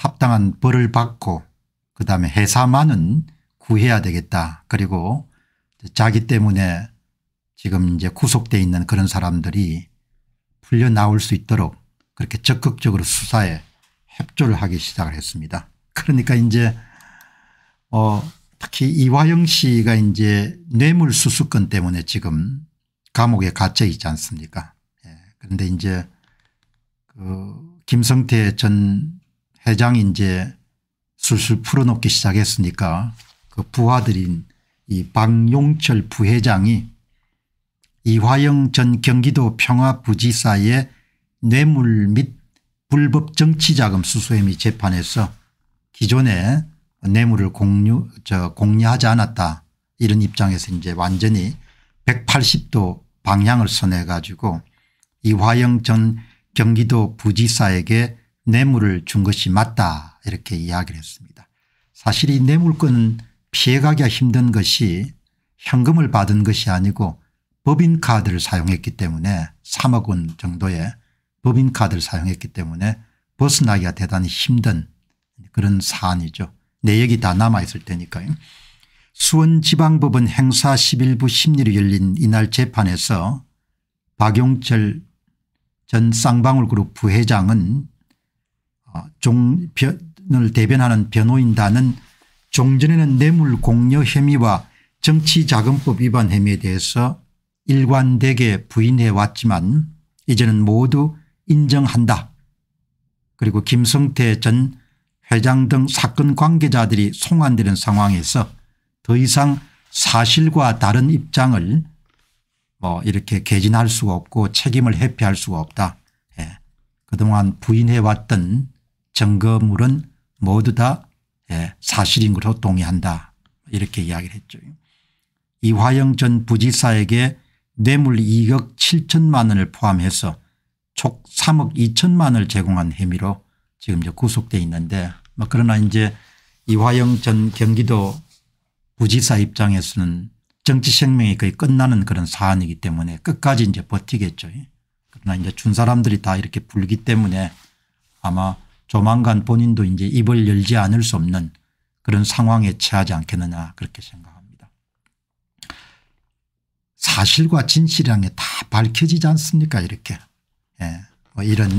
합당한 벌을 받고 그다음에 회사만은 구해야 되겠다. 그리고 자기 때문에 지금 이제 구속돼 있는 그런 사람들이 풀려 나올 수 있도록 그렇게 적극적으로 수사에 협조를 하기 시작을 했습니다. 그러니까 이제 어 특히 이화영 씨가 이제 뇌물 수수권 때문에 지금 감옥에 갇혀 있지 않습니까? 예. 그런데 이제 그 김성태 전 회장이 이제 술술 풀어놓기 시작했으니까 그 부하들인 이 박용철 부회장이 이화영 전 경기도 평화부지사의 뇌물 및 불법 정치자금 수수 혐의 재판에서 기존에 뇌물을 공유 저 공유하지 않았다 이런 입장에서 이제 완전히 180도 방향을 선해 가지고 이화영 전 경기도 부지사에게 뇌물을 준 것이 맞다 이렇게 이야기를 했습니다. 사실 이 뇌물권은 피해가기가 힘든 것이 현금을 받은 것이 아니고 법인카드를 사용했기 때문에 3억 원 정도의 법인카드를 사용했기 때문에 벗어나기가 대단히 힘든 그런 사안이죠. 내역이 다 남아있을 테니까요. 수원지방법원 행사 11부 1리로 열린 이날 재판에서 박용철 전 쌍방울그룹 부회장은 어, 종변을 대변하는 변호인단은 종전에는 뇌물 공여 혐의와 정치자금법 위반 혐의에 대해서 일관되게 부인해 왔지만 이제는 모두 인정한다. 그리고 김성태 전 회장 등 사건 관계자들이 송환되는 상황에서 더 이상 사실과 다른 입장을 뭐 이렇게 개진할 수가 없고 책임을 회피할 수가 없다. 예. 그동안 부인해왔던 점거물은 모두 다 예, 사실인 것으로 동의한다 이렇게 이야기를 했죠. 이화영 전 부지사에게 뇌물 2억 7천만 원을 포함해서 총 3억 2천만 원을 제공한 혐의로 지금 이제 구속돼 있는데 뭐 그러나 이제 이화영 전 경기도 부지사 입장에서는 정치 생명이 거의 끝나는 그런 사안이기 때문에 끝까지 이제 버티겠죠. 그러나 이제 준 사람들이 다 이렇게 불기 때문에 아마 조만간 본인도 이제 입을 열지 않을 수 없는 그런 상황에 처하지 않겠느냐 그렇게 생각합니다. 사실과 진실이란 게다 밝혀지지 않습니까 이렇게. 예. 뭐 이런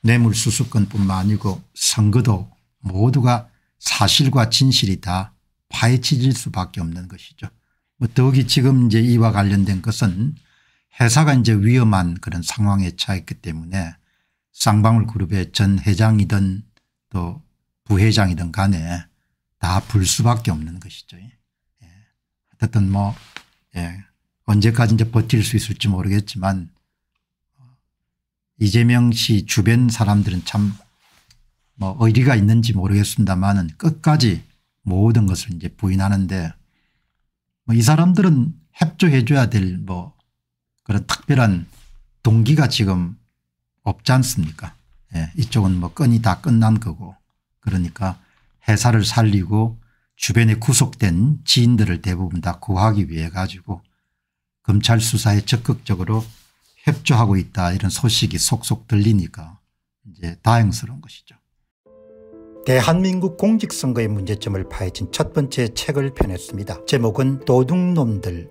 뇌물 수수권뿐만 아니고 선거도 모두가 사실과 진실이 다 파헤치질 수밖에 없는 것이죠. 뭐 더욱이 지금 이제 이와 관련된 것은 회사가 이제 위험한 그런 상황에 처했기 때문에 쌍방울 그룹의 전 회장이든 또 부회장이든 간에 다 불수밖에 없는 것이죠. 예. 어쨌든 뭐 예. 언제까지 이제 버틸 수 있을지 모르겠지만 어, 이재명 씨 주변 사람들은 참 뭐 의리가 있는지 모르겠습니다만 끝까지 모든 것을 이제 부인하는데 뭐이 사람들은 협조해 줘야 될 뭐 그런 특별한 동기가 지금 없지 않습니까 예. 이쪽은 뭐 끈이 다 끝난 거고 그러니까 회사를 살리고 주변에 구속된 지인들을 대부분 다 구하기 위해 가지고 검찰 수사에 적극적으로 협조하고 있다 이런 소식이 속속 들리니까 이제 다행스러운 것이죠. 대한민국 공직선거의 문제점을 파헤친 첫 번째 책을 펴냈습니다. 제목은 도둑놈들